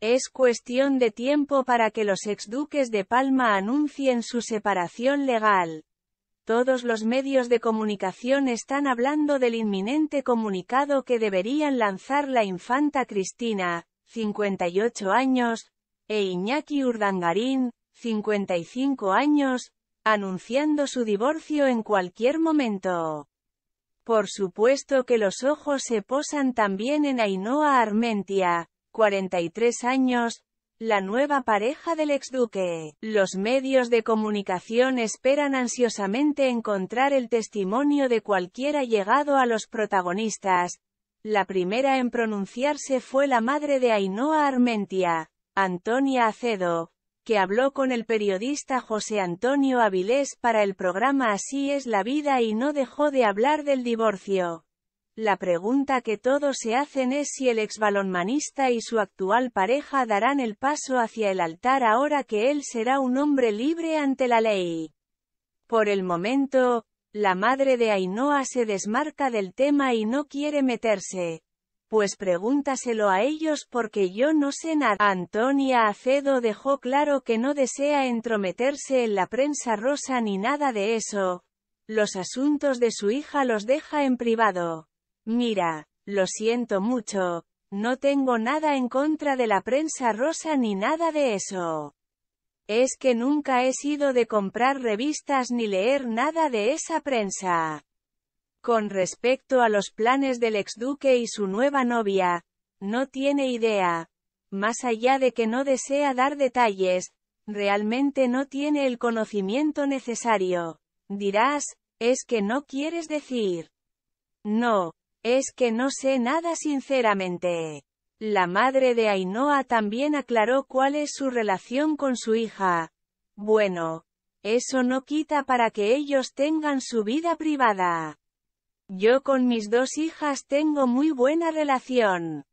Es cuestión de tiempo para que los exduques de Palma anuncien su separación legal. Todos los medios de comunicación están hablando del inminente comunicado que deberían lanzar la infanta Cristina, 58 años, e Iñaki Urdangarín, 55 años, anunciando su divorcio en cualquier momento. Por supuesto que los ojos se posan también en Ainhoa Armentia, 43 años, la nueva pareja del exduque. Los medios de comunicación esperan ansiosamente encontrar el testimonio de cualquiera llegado a los protagonistas. La primera en pronunciarse fue la madre de Ainhoa Armentia, Antonia Acedo, que habló con el periodista José Antonio Avilés para el programa Así es la vida y no dejó de hablar del divorcio. La pregunta que todos se hacen es si el exbalonmanista y su actual pareja darán el paso hacia el altar ahora que él será un hombre libre ante la ley. Por el momento, la madre de Ainhoa se desmarca del tema y no quiere meterse. Pues pregúntaselo a ellos porque yo no sé nada. Antonia Acedo dejó claro que no desea entrometerse en la prensa rosa ni nada de eso. Los asuntos de su hija los deja en privado. Mira, lo siento mucho, no tengo nada en contra de la prensa rosa ni nada de eso. Es que nunca he sido de comprar revistas ni leer nada de esa prensa. Con respecto a los planes del exduque y su nueva novia, no tiene idea. Más allá de que no desea dar detalles, realmente no tiene el conocimiento necesario. Dirás, es que no quieres decir. No, es que no sé nada sinceramente. La madre de Ainhoa también aclaró cuál es su relación con su hija. Bueno, eso no quita para que ellos tengan su vida privada. Yo con mis dos hijas tengo muy buena relación.